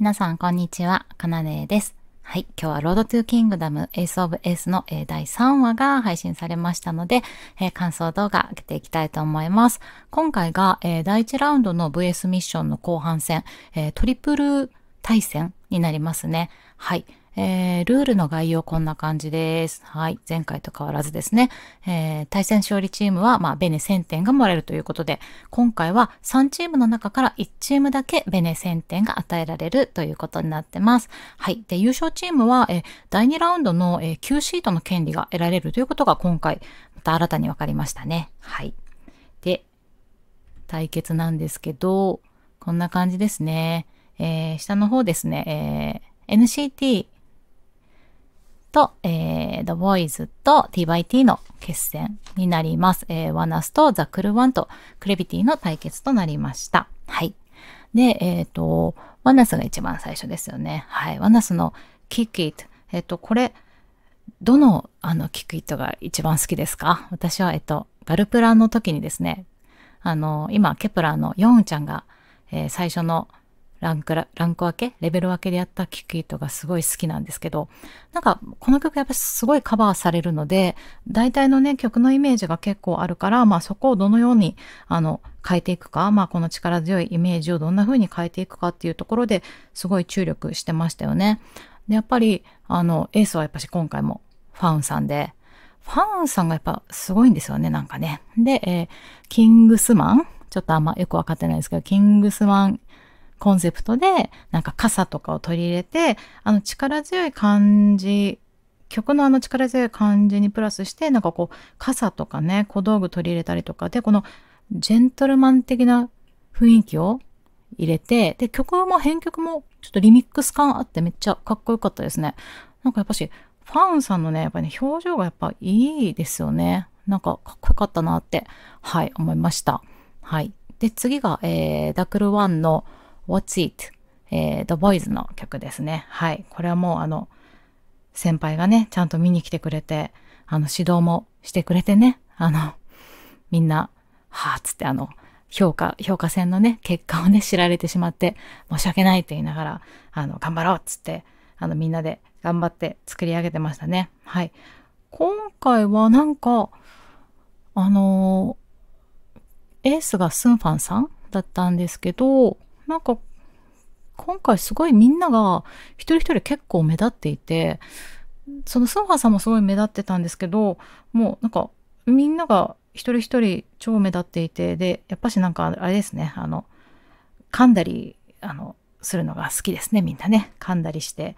皆さん、こんにちは。かなでです。はい。今日はロードトゥーキングダムエースオブエースの、え第3話が配信されましたので、えー、感想動画上げていきたいと思います。今回が、えー、第1ラウンドの VS ミッションの後半戦、トリプル対戦になりますね。はい。えー、ルールの概要こんな感じです。はい。前回と変わらずですね。えー、対戦勝利チームは、まあ、ベネ1000点がもらえるということで、今回は3チームの中から1チームだけベネ1000点が与えられるということになってます。はい。で、優勝チームは、えー、第2ラウンドの、えー、9シートの権利が得られるということが今回、また新たに分かりましたね。はい。で、対決なんですけど、こんな感じですね。えー、下の方ですね。えー NCT と、えー、The Boys と TYT の決戦になります。えー、ワナスとザ・クルワンとクレビティの対決となりました。はい。で、えっ、ー、と、ワナスが一番最初ですよね。はい。ワナスのキックイット。えっ、ー、と、これ、どの、あの、キックイットが一番好きですか私は、えっ、ー、と、ガルプラの時にですね、あの、今、ケプラーのヨンちゃんが、えー、最初のランクラ、ランク分けレベル分けでやったキックイートがすごい好きなんですけど、なんかこの曲やっぱすごいカバーされるので、大体のね、曲のイメージが結構あるから、まあそこをどのように、あの、変えていくか、まあこの力強いイメージをどんな風に変えていくかっていうところですごい注力してましたよね。で、やっぱり、あの、エースはやっぱし今回もファウンさんで、ファウンさんがやっぱすごいんですよね、なんかね。で、えー、キングスマンちょっとあんまよくわかってないですけど、キングスマンコンセプトで、なんか傘とかを取り入れて、あの力強い感じ、曲のあの力強い感じにプラスして、なんかこう、傘とかね、小道具取り入れたりとか、で、このジェントルマン的な雰囲気を入れて、で、曲も編曲もちょっとリミックス感あってめっちゃかっこよかったですね。なんかやっぱし、ファンさんのね、やっぱり、ね、表情がやっぱいいですよね。なんかかっこよかったなって、はい、思いました。はい。で、次が、えー、ダクルワンの What's It、えー、The Boys の曲ですね。はい。これはもうあの、先輩がね、ちゃんと見に来てくれて、あの、指導もしてくれてね、あの、みんな、はぁ、つってあの、評価、評価戦のね、結果をね、知られてしまって、申し訳ないって言いながら、あの、頑張ろうっつって、あの、みんなで頑張って作り上げてましたね。はい。今回はなんか、あのー、エースがスンファンさんだったんですけど、なんか、今回すごいみんなが一人一人結構目立っていて、そのスンファーさんもすごい目立ってたんですけど、もうなんかみんなが一人一人超目立っていて、で、やっぱしなんかあれですね、あの、噛んだり、あの、するのが好きですね、みんなね。噛んだりして、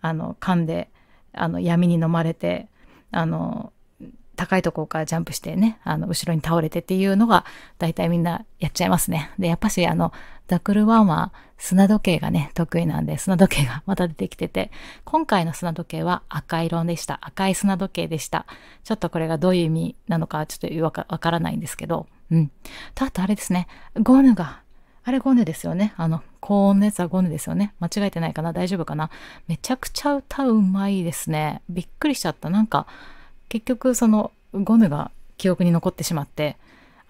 あの、噛んで、あの、闇に飲まれて、あの、高いところからジャンプしてね、あの、後ろに倒れてっていうのが、大体みんなやっちゃいますね。で、やっぱし、あの、ダクルワンは砂時計がね、得意なんで、砂時計がまた出てきてて、今回の砂時計は赤色でした。赤い砂時計でした。ちょっとこれがどういう意味なのかちょっとわからないんですけど、うん。ただあれですね、ゴヌが、あれゴヌですよね。あの、高音のやつはゴヌですよね。間違えてないかな大丈夫かなめちゃくちゃ歌うまいですね。びっくりしちゃった。なんか、結局そのゴヌが記憶に残ってしまって、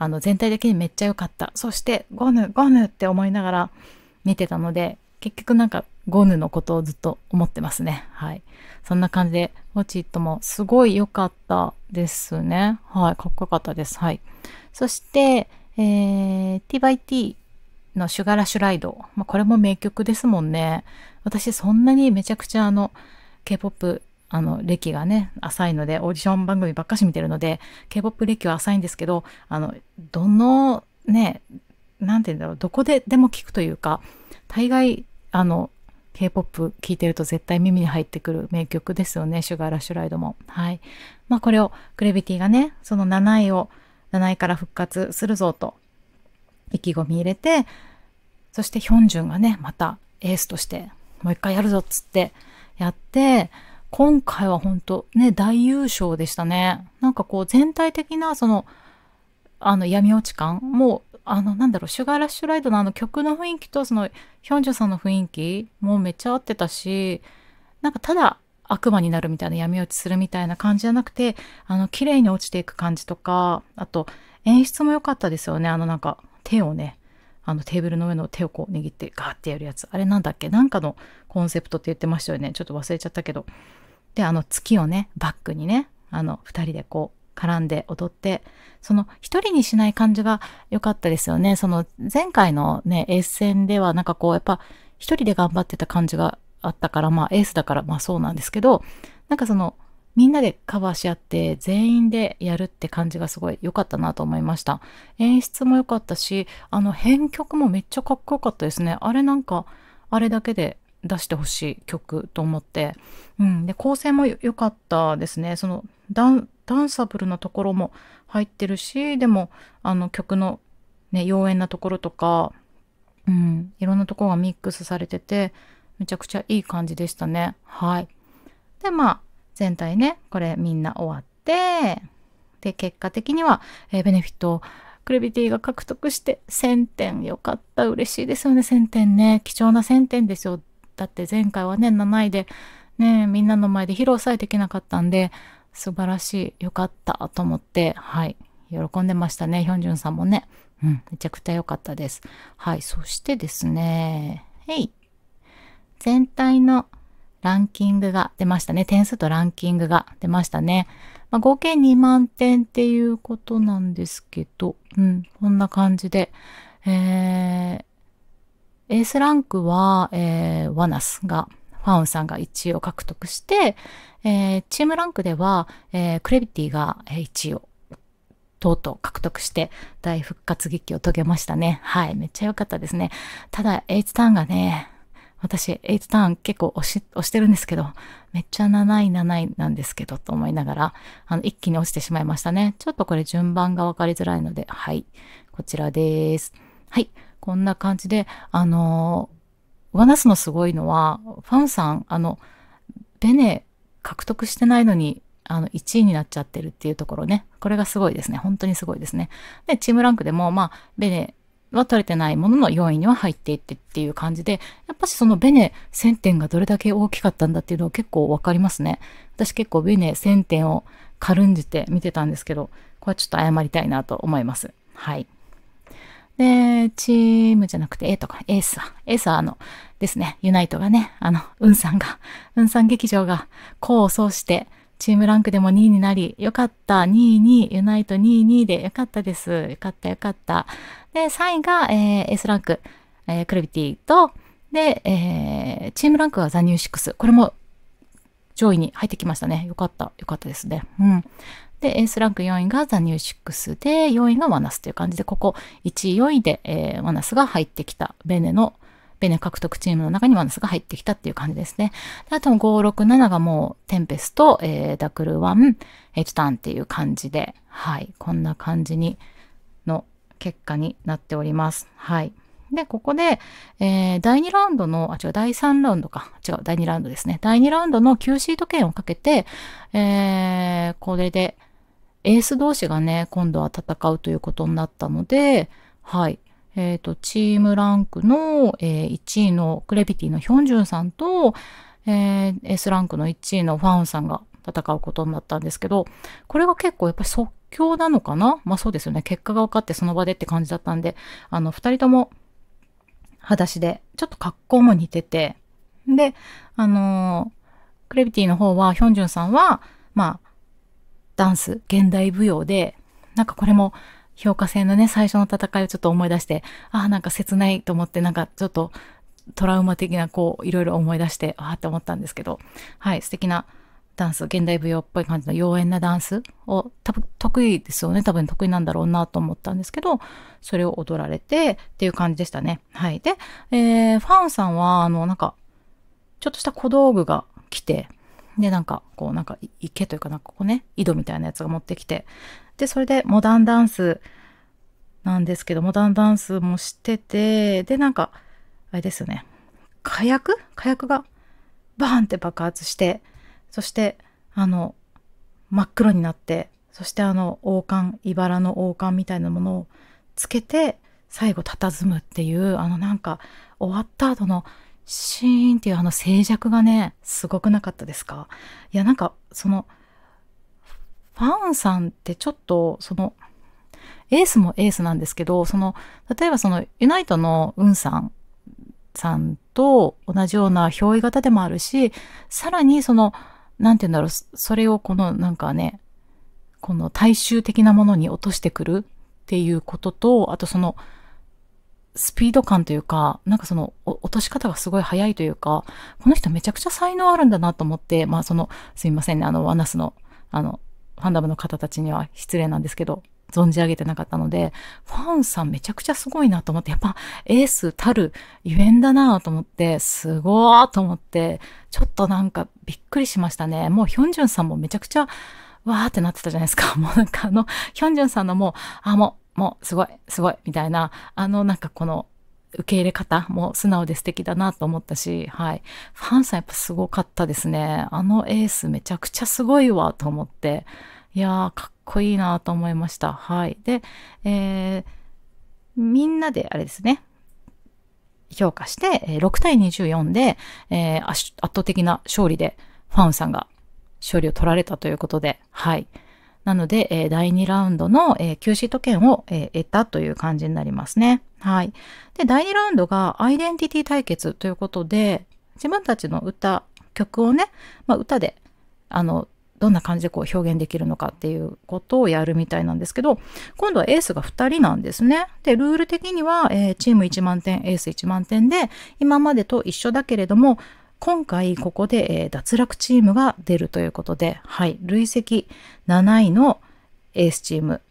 あの全体的にめっちゃ良かった。そしてゴヌ、ゴヌって思いながら見てたので、結局なんかゴヌのことをずっと思ってますね。はい。そんな感じで、ウォチットもすごい良かったですね。はい。かっこよかったです。はい。そして、えー、TYT のシュガラシュライド。まあ、これも名曲ですもんね。私そんなにめちゃくちゃあの、K-POP あの、歴がね、浅いので、オーディション番組ばっかし見てるので、K-POP 歴は浅いんですけど、あの、どの、ね、なんて言うんだろう、どこででも聞くというか、大概、あの、K-POP 聴いてると絶対耳に入ってくる名曲ですよね、シュガーラッシュライドも。はい。まあこれを、クレビティがね、その7位を、7位から復活するぞと、意気込み入れて、そしてヒョンジュンがね、またエースとして、もう一回やるぞっつって、やって、今回は本当ね、大優勝でしたね。なんかこう全体的なその、あの闇落ち感もう、あのなんだろう、シュガーラッシュライドのあの曲の雰囲気とそのヒョンジュさんの雰囲気もめっちゃ合ってたし、なんかただ悪魔になるみたいな闇落ちするみたいな感じじゃなくて、あの綺麗に落ちていく感じとか、あと演出も良かったですよね。あのなんか手をね、あのテーブルの上の手をこう握ってガーってやるやつ。あれなんだっけなんかのコンセプトって言ってましたよね。ちょっと忘れちゃったけど。であの月をねバックにねあの2人でこう絡んで踊ってその一人にしない感じが良かったですよねその前回のねエース戦ではなんかこうやっぱ一人で頑張ってた感じがあったからまあエースだからまあそうなんですけどなんかそのみんなでカバーし合って全員でやるって感じがすごい良かったなと思いました演出も良かったしあの編曲もめっちゃかっこよかったですねあれなんかあれだけで出してほしい曲と思って、うん、で構成も良かったですねそのダンサブルなところも入ってるしでもあの曲の、ね、妖艶なところとか、うん、いろんなところがミックスされててめちゃくちゃいい感じでしたねはいでまあ全体ねこれみんな終わってで結果的には、えー、ベネフィットクレビティが獲得して1000点よかった嬉しいですよね1000点ね貴重な1000点ですよだって前回はね、7位で、ね、みんなの前で披露さえできなかったんで、素晴らしい、よかったと思って、はい、喜んでましたね、ヒョンジュンさんもね。うん、めちゃくちゃ良かったです。はい、そしてですね、えい。全体のランキングが出ましたね。点数とランキングが出ましたね。まあ、合計2万点っていうことなんですけど、うん、こんな感じで、えー、エースランクは、えー、ワナスが、ファウンさんが1位を獲得して、えー、チームランクでは、えー、クレビティが1位をとうとう獲得して大復活劇を遂げましたね。はい、めっちゃ良かったですね。ただ、エ H ターンがね、私、エ8ターン結構押し、押してるんですけど、めっちゃ7位7位なんですけど、と思いながら、あの、一気に落ちてしまいましたね。ちょっとこれ順番が分かりづらいので、はい。こちらです。はい。こんな感じで、あの、上ナスのすごいのは、ファンさん、あの、ベネ獲得してないのに、あの、1位になっちゃってるっていうところね。これがすごいですね。本当にすごいですね。で、チームランクでも、まあ、ベネは取れてないものの4位には入っていってっていう感じで、やっぱしそのベネ1000点がどれだけ大きかったんだっていうのを結構わかりますね。私結構ベネ1000点を軽んじて見てたんですけど、これはちょっと謝りたいなと思います。はい。で、チームじゃなくて、エとか、エーサー、エーはあのですね、ユナイトがね、あの、ウンさんが、ウンさん劇場がうをうして、チームランクでも2位になり、よかった、2位位、ユナイト2位2位でよかったです。よかった、よかった。で、3位が、えー、S ランク、えー、クルビティと、で、えー、チームランクはザニュー6。これも上位に入ってきましたね。よかった、よかったですね。うん。で、エースランク4位がザニューシックスで、4位がワナスという感じで、ここ1位、4位で、えー、ワナスが入ってきた、ベネの、ベネ獲得チームの中にワナスが入ってきたっていう感じですね。であと5、6、7がもう、テンペスト、えー、ダクルワン、エチタンっていう感じで、はい、こんな感じに、の結果になっております。はい。で、ここで、えー、第2ラウンドの、あ、違う、第3ラウンドか。違う、第2ラウンドですね。第2ラウンドの9シート権をかけて、えー、これで、エース同士がね、今度は戦うということになったので、はい。えっ、ー、と、チームランクの、えー、1位のクレビティのヒョンジュンさんと、えー、S ランクの1位のファウンさんが戦うことになったんですけど、これが結構やっぱり即興なのかなまあそうですよね。結果が分かってその場でって感じだったんで、あの、二人とも裸足で、ちょっと格好も似てて、で、あのー、クレビティの方は、ヒョンジュンさんは、まあ、ダンス、現代舞踊で、なんかこれも評価戦のね、最初の戦いをちょっと思い出して、ああ、なんか切ないと思って、なんかちょっとトラウマ的な、こう、いろいろ思い出して、ああって思ったんですけど、はい、素敵なダンス、現代舞踊っぽい感じの妖艶なダンスを、多分得意ですよね。多分得意なんだろうなと思ったんですけど、それを踊られてっていう感じでしたね。はい。で、えー、ファンさんは、あの、なんか、ちょっとした小道具が来て、で、なんか、こう、なんか、池というかなんかここね、井戸みたいなやつが持ってきて、で、それでモダンダンスなんですけど、モダンダンスもしてて、で、なんか、あれですよね、火薬火薬がバーンって爆発して、そして、あの、真っ黒になって、そしてあの、王冠、茨の王冠みたいなものをつけて、最後佇むっていう、あのなんか、終わった後のシーンっていうあの静寂がねすごくなかったですかいやなんかそのファンさんってちょっとそのエースもエースなんですけどその例えばそのユナイトのウンさんさんと同じような憑依型でもあるしさらにその何て言うんだろうそれをこのなんかねこの大衆的なものに落としてくるっていうこととあとそのスピード感というか、なんかその、落とし方がすごい早いというか、この人めちゃくちゃ才能あるんだなと思って、まあその、すいませんね、あの、ワナスの、あの、ファンダムの方たちには失礼なんですけど、存じ上げてなかったので、ファンさんめちゃくちゃすごいなと思って、やっぱエースたるゆえんだなと思って、すごーと思って、ちょっとなんかびっくりしましたね。もうヒョンジュンさんもめちゃくちゃ、わーってなってたじゃないですか。もうなんかあの、ヒョンジュンさんのもう、あ、もう、もうすごい、すごい、みたいな、あのなんかこの受け入れ方も素直で素敵だなと思ったし、はい。ファンさんやっぱすごかったですね。あのエースめちゃくちゃすごいわと思って、いやー、かっこいいなと思いました。はい。で、えー、みんなであれですね、評価して、6対24で、えー、圧倒的な勝利で、ファンさんが勝利を取られたということで、はい。なので、えー、第2ラウンドの、えー、とシを、えー、得たという感じになりますね。はい。で、第2ラウンドがアイデンティティ対決ということで、自分たちの歌、曲をね、まあ、歌で、あの、どんな感じでこう表現できるのかっていうことをやるみたいなんですけど、今度はエースが2人なんですね。で、ルール的には、えー、チーム1万点、エース1万点で、今までと一緒だけれども、今回ここで、えー、脱落チームが出るということで、はい、累積7位のエースチーム、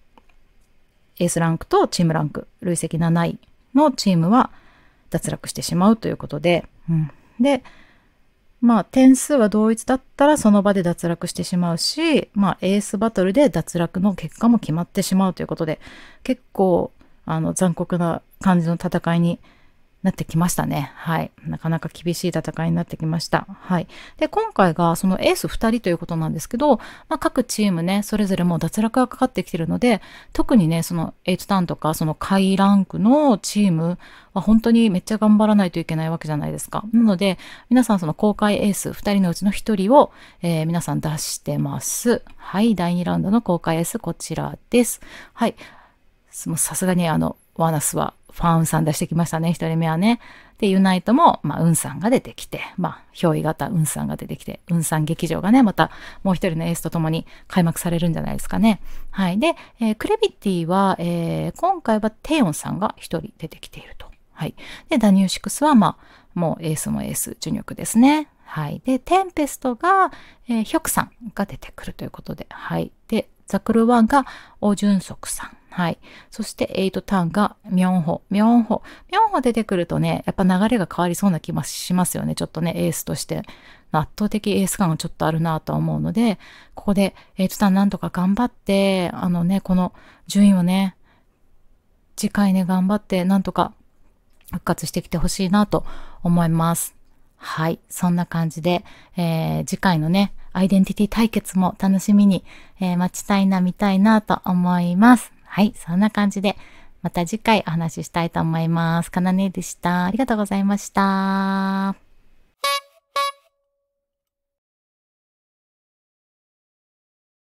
エースランクとチームランク、累積7位のチームは脱落してしまうということで、うん、で、まあ点数は同一だったらその場で脱落してしまうし、まあエースバトルで脱落の結果も決まってしまうということで、結構あの残酷な感じの戦いになってきましたね。はい。なかなか厳しい戦いになってきました。はい。で、今回がそのエース2人ということなんですけど、まあ、各チームね、それぞれもう脱落がかかってきてるので、特にね、その H ターンとか、その下位ランクのチームは本当にめっちゃ頑張らないといけないわけじゃないですか。なので、皆さんその公開エース2人のうちの1人を、えー、皆さん出してます。はい。第2ラウンドの公開エースこちらです。はい。さすがにあの、ワーナスはファンさん出してきましたね、一人目はね。で、ユナイトも、まあ、ウンさんが出てきて、まあ、憑依型ウンさんが出てきて、ウンさん劇場がね、また、もう一人のエースと共に開幕されるんじゃないですかね。はい。で、えー、クレビティは、えー、今回はテヨンさんが一人出てきていると。はい。で、ダニューシクスは、まあ、もうエースもエース、ジュニョクですね。はい。で、テンペストが、えー、ヒョクさんが出てくるということで、はい。で、ザクルワンが、オジュンソクさん。はい。そして、エイトターンが、ミョンホ。ミョンホ。ミョンホ出てくるとね、やっぱ流れが変わりそうな気もしますよね。ちょっとね、エースとして。圧倒的エース感がちょっとあるなと思うので、ここで、エイトターンなんとか頑張って、あのね、この順位をね、次回ね、頑張って、なんとか復活してきてほしいなと思います。はい。そんな感じで、えー、次回のね、アイデンティティ対決も楽しみに、えー、待ちたいな、見たいなと思います。はい、そんな感じで、また次回お話ししたいと思います。かなねでした。ありがとうございました。